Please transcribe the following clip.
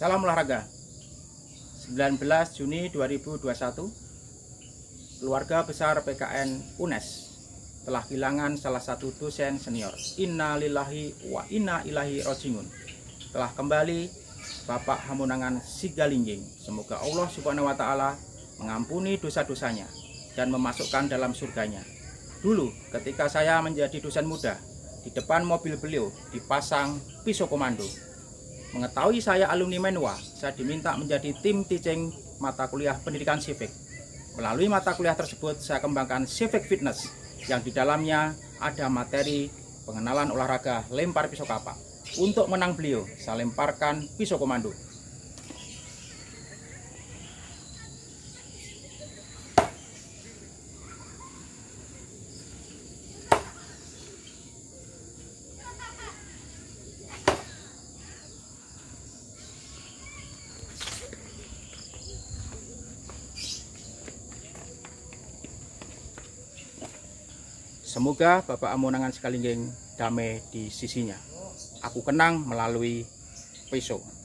Salam olahraga. 19 Juni 2021 keluarga besar PKN UNES telah kehilangan salah satu dosen senior. Inna lillahi wa inna ilahi rojiun. Telah kembali Bapak Hamunangan Sigalinjing. Semoga Allah Subhanahu wa taala mengampuni dosa-dosanya dan memasukkan dalam surganya. Dulu ketika saya menjadi dosen muda, di depan mobil beliau dipasang pisau komando Mengetahui saya alumni Menwa, saya diminta menjadi tim teaching mata kuliah pendidikan civic. Melalui mata kuliah tersebut, saya kembangkan civic fitness yang di dalamnya ada materi pengenalan olahraga lempar pisau kapak. Untuk menang beliau, saya lemparkan pisau komando. Semoga Bapak Amunangan Sekalingging damai di sisinya. Aku kenang melalui pisau.